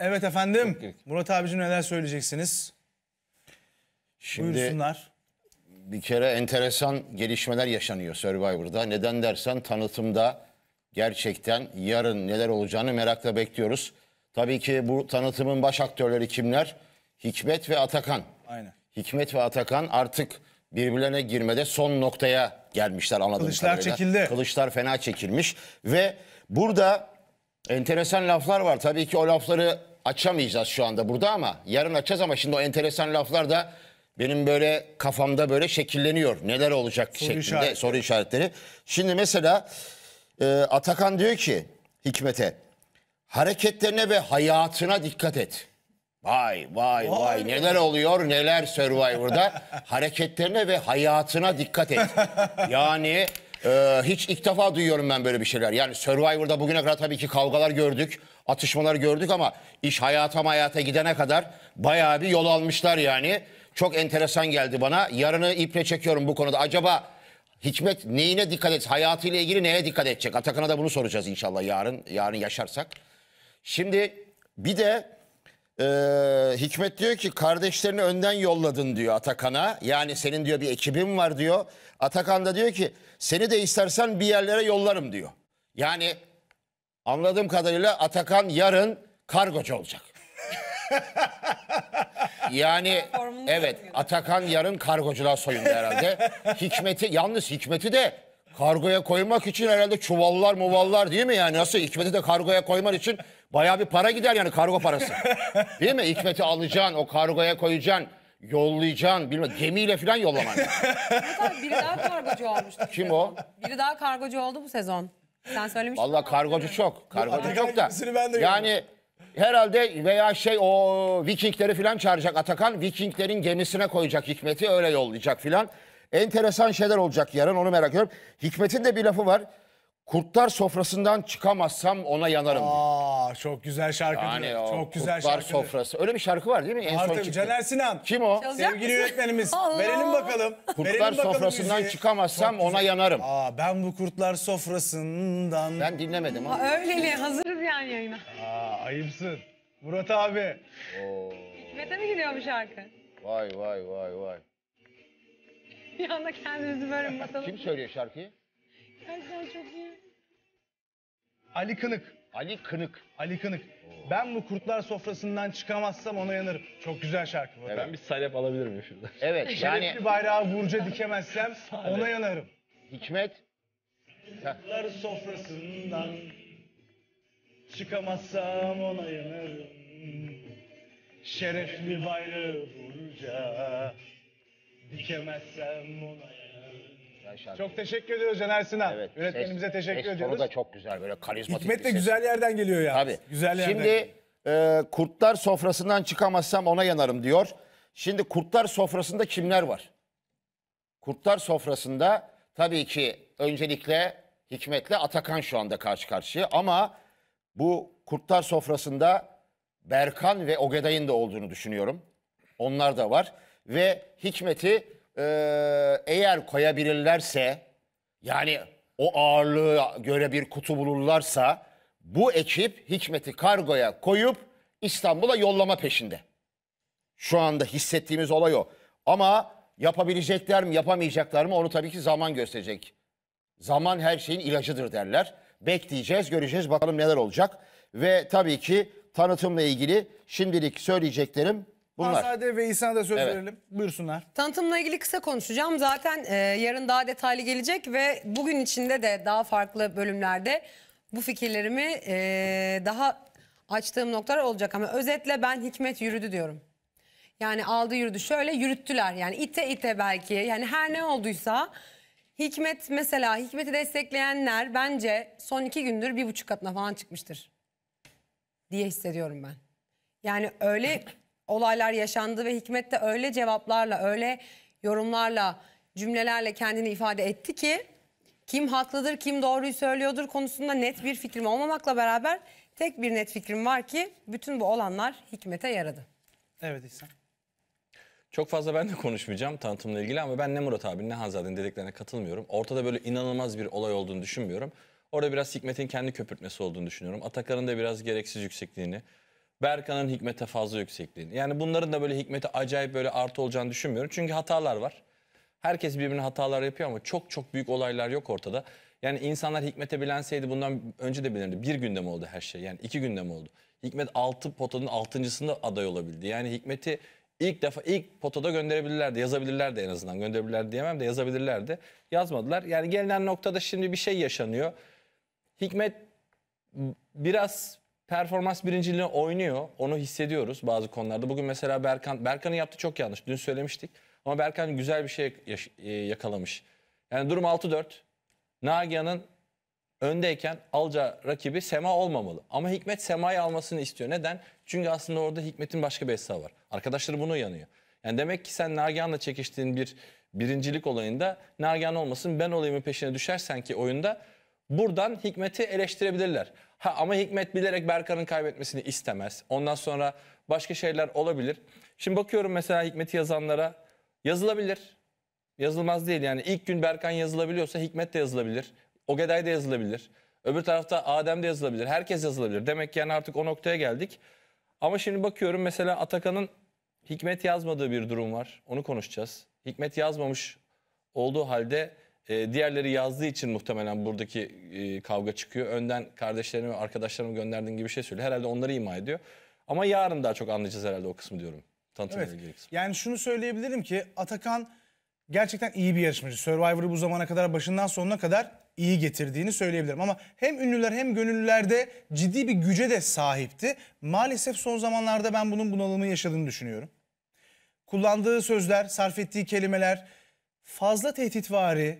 Evet efendim. Murat abicim neler söyleyeceksiniz? Şimdi Buyursunlar. bir kere enteresan gelişmeler yaşanıyor Survivor'da. Neden dersen tanıtımda gerçekten yarın neler olacağını merakla bekliyoruz. Tabii ki bu tanıtımın baş aktörleri kimler? Hikmet ve Atakan. Aynen. Hikmet ve Atakan artık birbirlerine girmede son noktaya gelmişler anladığım Kılıçlar kadarıyla. çekildi. Kılıçlar fena çekilmiş ve burada enteresan laflar var. Tabii ki o lafları açamayacağız şu anda burada ama yarın açacağız ama şimdi o enteresan laflar da benim böyle kafamda böyle şekilleniyor. Neler olacak soru şeklinde işaretleri. soru işaretleri. Şimdi mesela e, Atakan diyor ki Hikmet'e hareketlerine ve hayatına dikkat et. Vay vay vay, vay. neler oluyor neler Survivor'da hareketlerine ve hayatına dikkat et. Yani ee, hiç ilk defa duyuyorum ben böyle bir şeyler. Yani Survivor'da bugüne kadar tabii ki kavgalar gördük, atışmalar gördük ama iş hayata hayata gidene kadar bayağı bir yol almışlar yani. Çok enteresan geldi bana. Yarını iple çekiyorum bu konuda. Acaba Hikmet neyine dikkat et? Hayatıyla ilgili neye dikkat edecek? Atakan'a da bunu soracağız inşallah yarın. Yarın yaşarsak. Şimdi bir de e, Hikmet diyor ki kardeşlerini önden yolladın diyor Atakan'a. Yani senin diyor bir ekibin var diyor. Atakan da diyor ki seni de istersen bir yerlere yollarım diyor. Yani anladığım kadarıyla Atakan yarın kargoç olacak. yani evet Atakan yarın kargocular soyundu herhalde. Hikmet'i yalnız Hikmet'i de Kargoya koymak için herhalde çuvallar muvallar değil mi yani? Nasıl Hikmet'i de kargoya koymak için bayağı bir para gider yani kargo parası. değil mi? Hikmet'i alacaksın, o kargoya koyacaksın, yollayacaksın, bilmem gemiyle falan yollaman. Tabii biri daha kargocu olmuştu. Kim sezon. o? Biri daha kargocu oldu bu sezon. Sen söylemiştin. Vallahi kargocu çok. Kargocu çok da. ben de Yani herhalde veya şey o Vikingleri falan çağıracak Atakan. Vikinglerin gemisine koyacak Hikmet'i öyle yollayacak falan. Enteresan şeyler olacak yarın onu merak ediyorum. Hikmet'in de bir lafı var. Kurtlar sofrasından çıkamazsam ona yanarım. Aa çok güzel şarkı. Yani o çok güzel Kurtlar şarkıdır. sofrası. Öyle bir şarkı var değil mi? En son Artık çıktı. Caner Sinan. Kim o? Çalacak Sevgili mısın? yönetmenimiz. Allah. Verelim bakalım. Kurtlar Verelim sofrasından müziği. çıkamazsam ona yanarım. Aa ben bu kurtlar sofrasından. Ben dinlemedim ama. Öyleli hazırız yani yayına. Aa ayıpsın. Murat abi. Hikmet'e mi gidiyor bu şarkı? Vay vay vay vay bir anda kendinizi böyle masanın... Kim söylüyor şarkıyı? Gerçekten çok iyi. Ali Kınık. Ali Kınık. Ali Kınık. Oo. Ben bu kurtlar sofrasından çıkamazsam ona yanarım. Çok güzel şarkı bu. Evet. Ben bir salep alabilir miyim şurada? Evet yani... Şerefli bayrağı burca dikemezsem ona yanarım. Hikmet. Kurtlar sofrasından çıkamazsam ona yanarım. Şerefli bayrağı burca Dikemezsem olayım. Çok teşekkür ediyoruz Caner Sinan. Evet, Yönetmenimize ses, teşekkür ses ediyoruz. Sonu da çok güzel böyle karizmatik Hikmet de güzel yerden geliyor ya. Tabii. Güzel yerden. Şimdi e, kurtlar sofrasından çıkamazsam ona yanarım diyor. Şimdi kurtlar sofrasında kimler var? Kurtlar sofrasında tabii ki öncelikle Hikmet'le Atakan şu anda karşı karşıya ama bu kurtlar sofrasında Berkan ve Ogeday'ın da olduğunu düşünüyorum. Onlar da var ve Hikmet'i e, eğer koyabilirlerse yani o ağırlığı göre bir kutu bulurlarsa bu ekip Hikmet'i kargoya koyup İstanbul'a yollama peşinde. Şu anda hissettiğimiz olay o. Ama yapabilecekler mi yapamayacaklar mı onu tabii ki zaman gösterecek. Zaman her şeyin ilacıdır derler. Bekleyeceğiz göreceğiz bakalım neler olacak. Ve tabii ki tanıtımla ilgili şimdilik söyleyeceklerim Bunlar. Azade ve İhsan'a da söz Evet. verelim. Buyursunlar. Tanıtımla ilgili kısa konuşacağım. Zaten e, yarın daha detaylı gelecek ve bugün içinde de daha farklı bölümlerde bu fikirlerimi e, daha açtığım noktalar olacak. Ama özetle ben hikmet yürüdü diyorum. Yani aldı yürüdü şöyle yürüttüler yani ite ite belki yani her ne olduysa Hikmet mesela Hikmet'i destekleyenler bence son iki gündür bir buçuk katına falan çıkmıştır diye hissediyorum ben. Yani öyle olaylar yaşandı ve Hikmet de öyle cevaplarla, öyle yorumlarla, cümlelerle kendini ifade etti ki kim haklıdır, kim doğruyu söylüyordur konusunda net bir fikrim olmamakla beraber tek bir net fikrim var ki bütün bu olanlar Hikmet'e yaradı. Evet İhsan. Çok fazla ben de konuşmayacağım tanıtımla ilgili ama ben ne Murat abi ne Hanzade'nin dediklerine katılmıyorum. Ortada böyle inanılmaz bir olay olduğunu düşünmüyorum. Orada biraz Hikmet'in kendi köpürtmesi olduğunu düşünüyorum. Atakan'ın da biraz gereksiz yüksekliğini, Berkan'ın Hikmet'e fazla yüksekliğini. Yani bunların da böyle Hikmet'e acayip böyle artı olacağını düşünmüyorum. Çünkü hatalar var. Herkes birbirine hatalar yapıyor ama çok çok büyük olaylar yok ortada. Yani insanlar Hikmet'e bilenseydi bundan önce de bilirdi. Bir günde mi oldu her şey? Yani iki günde mi oldu? Hikmet altı potanın altıncısında aday olabildi. Yani Hikmet'i ilk defa ilk potada gönderebilirlerdi. Yazabilirlerdi en azından. Gönderebilirlerdi diyemem de yazabilirlerdi. Yazmadılar. Yani gelinen noktada şimdi bir şey yaşanıyor. Hikmet biraz performans birinciliğini oynuyor. Onu hissediyoruz bazı konularda. Bugün mesela Berkan, Berkan'ın yaptığı çok yanlış. Dün söylemiştik. Ama Berkan güzel bir şey e, yakalamış. Yani durum 6-4. Nagihan'ın öndeyken Alca rakibi Sema olmamalı. Ama Hikmet Sema'yı almasını istiyor. Neden? Çünkü aslında orada Hikmet'in başka bir hesabı var. Arkadaşları bunu yanıyor. Yani demek ki sen Nagihan'la çekiştiğin bir birincilik olayında Nagihan olmasın ben olayımın peşine düşersen ki oyunda Buradan Hikmet'i eleştirebilirler. Ha ama Hikmet bilerek Berkan'ın kaybetmesini istemez. Ondan sonra başka şeyler olabilir. Şimdi bakıyorum mesela Hikmet'i yazanlara yazılabilir. Yazılmaz değil yani ilk gün Berkan yazılabiliyorsa Hikmet de yazılabilir. Ogeday da yazılabilir. Öbür tarafta Adem de yazılabilir. Herkes yazılabilir. Demek ki yani artık o noktaya geldik. Ama şimdi bakıyorum mesela Atakan'ın Hikmet yazmadığı bir durum var. Onu konuşacağız. Hikmet yazmamış olduğu halde e, diğerleri yazdığı için muhtemelen buradaki e, kavga çıkıyor. Önden kardeşlerimi, arkadaşlarımı gönderdiğin gibi bir şey söylüyor. Herhalde onları ima ediyor. Ama yarın daha çok anlayacağız herhalde o kısmı diyorum. Tanıtımla Evet. ilgili kısmı. Yani şunu söyleyebilirim ki Atakan gerçekten iyi bir yarışmacı. Survivor'ı bu zamana kadar başından sonuna kadar iyi getirdiğini söyleyebilirim. Ama hem ünlüler hem gönüllülerde ciddi bir güce de sahipti. Maalesef son zamanlarda ben bunun bunalımı yaşadığını düşünüyorum. Kullandığı sözler, sarf ettiği kelimeler fazla tehditvari,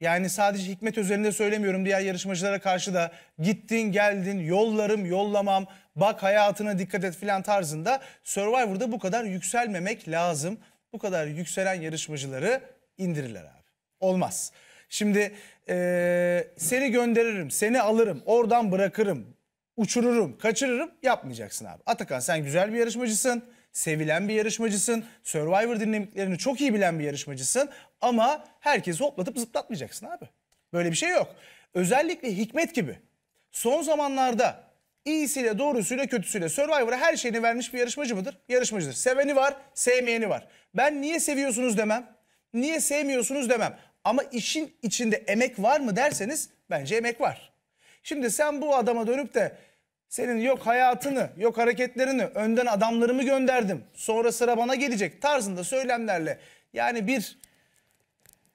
yani sadece Hikmet özelinde söylemiyorum diğer yarışmacılara karşı da gittin geldin yollarım yollamam bak hayatına dikkat et filan tarzında Survivor'da bu kadar yükselmemek lazım. Bu kadar yükselen yarışmacıları indirirler abi. Olmaz. Şimdi e, seni gönderirim, seni alırım, oradan bırakırım, uçururum, kaçırırım yapmayacaksın abi. Atakan sen güzel bir yarışmacısın sevilen bir yarışmacısın. Survivor dinamiklerini çok iyi bilen bir yarışmacısın. Ama herkesi hoplatıp zıplatmayacaksın abi. Böyle bir şey yok. Özellikle Hikmet gibi. Son zamanlarda iyisiyle doğrusuyla kötüsüyle Survivor'a her şeyini vermiş bir yarışmacı mıdır? Yarışmacıdır. Seveni var, sevmeyeni var. Ben niye seviyorsunuz demem, niye sevmiyorsunuz demem. Ama işin içinde emek var mı derseniz bence emek var. Şimdi sen bu adama dönüp de senin yok hayatını, yok hareketlerini, önden adamlarımı gönderdim, sonra sıra bana gelecek tarzında söylemlerle yani bir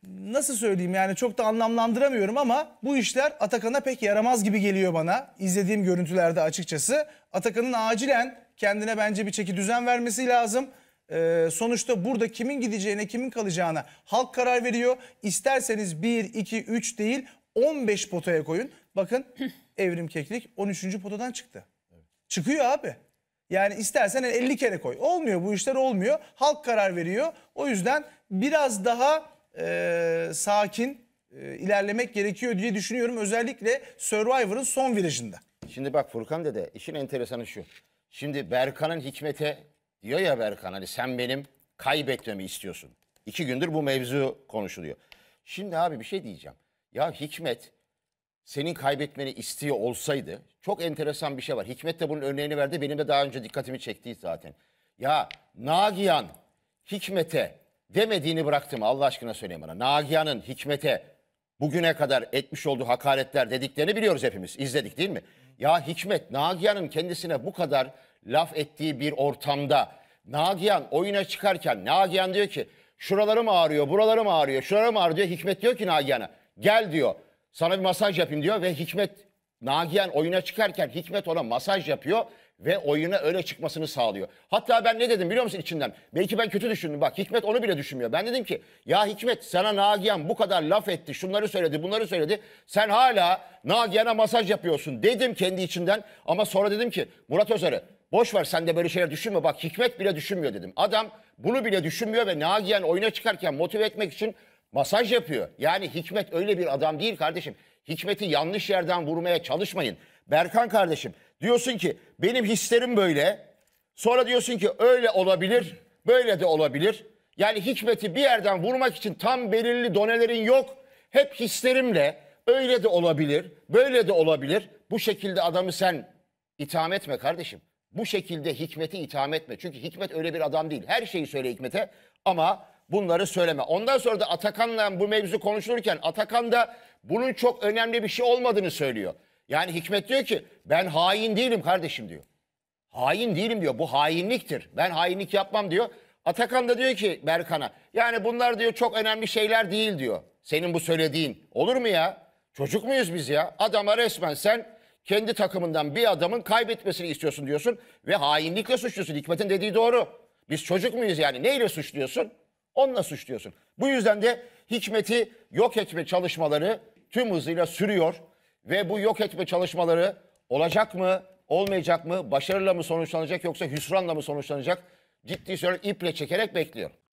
nasıl söyleyeyim yani çok da anlamlandıramıyorum ama bu işler Atakan'a pek yaramaz gibi geliyor bana. İzlediğim görüntülerde açıkçası. Atakan'ın acilen kendine bence bir çeki düzen vermesi lazım. Ee, sonuçta burada kimin gideceğine kimin kalacağına halk karar veriyor. İsterseniz 1, 2, 3 değil 15 potaya koyun. Bakın Evrim Keklik 13. potadan çıktı. Çıkıyor abi. Yani istersen 50 kere koy. Olmuyor bu işler olmuyor. Halk karar veriyor. O yüzden biraz daha e, sakin e, ilerlemek gerekiyor diye düşünüyorum. Özellikle Survivor'ın son virajında. Şimdi bak Furkan dede işin enteresanı şu. Şimdi Berkan'ın hikmete diyor ya Berkan hani sen benim kaybetmemi istiyorsun. İki gündür bu mevzu konuşuluyor. Şimdi abi bir şey diyeceğim. Ya Hikmet senin kaybetmeni istiyor olsaydı çok enteresan bir şey var. Hikmet de bunun örneğini verdi. Benim de daha önce dikkatimi çektiği zaten. Ya Nagihan Hikmet'e demediğini bıraktım Allah aşkına söyleyin bana. Nagihan'ın hikmete bugüne kadar etmiş olduğu hakaretler dediklerini biliyoruz hepimiz. İzledik değil mi? Ya Hikmet Nagihan'ın kendisine bu kadar laf ettiği bir ortamda Nagihan oyuna çıkarken Nagihan diyor ki şuralarım ağrıyor, buralarım ağrıyor, şuralarım ağrıyor diyor. Hikmet diyor ki Nagihan'a gel diyor sana bir masaj yapayım diyor ve Hikmet Nagihan oyuna çıkarken Hikmet ona masaj yapıyor ve oyuna öyle çıkmasını sağlıyor. Hatta ben ne dedim biliyor musun içinden? Belki ben kötü düşündüm. Bak Hikmet onu bile düşünmüyor. Ben dedim ki ya Hikmet sana Nagihan bu kadar laf etti. Şunları söyledi bunları söyledi. Sen hala Nagihan'a masaj yapıyorsun dedim kendi içinden. Ama sonra dedim ki Murat Özer'e boş ver sen de böyle şeyler düşünme. Bak Hikmet bile düşünmüyor dedim. Adam bunu bile düşünmüyor ve Nagihan oyuna çıkarken motive etmek için masaj yapıyor. Yani Hikmet öyle bir adam değil kardeşim. Hikmet'i yanlış yerden vurmaya çalışmayın. Berkan kardeşim Diyorsun ki benim hislerim böyle. Sonra diyorsun ki öyle olabilir, böyle de olabilir. Yani hikmeti bir yerden vurmak için tam belirli donelerin yok. Hep hislerimle öyle de olabilir, böyle de olabilir. Bu şekilde adamı sen itham etme kardeşim. Bu şekilde hikmeti itham etme. Çünkü hikmet öyle bir adam değil. Her şeyi söyle hikmete ama bunları söyleme. Ondan sonra da Atakan'la bu mevzu konuşulurken Atakan da bunun çok önemli bir şey olmadığını söylüyor. Yani Hikmet diyor ki ben hain değilim kardeşim diyor. Hain değilim diyor. Bu hainliktir. Ben hainlik yapmam diyor. Atakan da diyor ki Berkan'a yani bunlar diyor çok önemli şeyler değil diyor. Senin bu söylediğin olur mu ya? Çocuk muyuz biz ya? Adama resmen sen kendi takımından bir adamın kaybetmesini istiyorsun diyorsun ve hainlikle suçluyorsun. Hikmet'in dediği doğru. Biz çocuk muyuz yani? Neyle suçluyorsun? Onunla suçluyorsun. Bu yüzden de Hikmet'i yok etme çalışmaları tüm hızıyla sürüyor. Ve bu yok etme çalışmaları olacak mı, olmayacak mı, başarıyla mı sonuçlanacak yoksa hüsranla mı sonuçlanacak? Ciddi söylüyorum iple çekerek bekliyorum.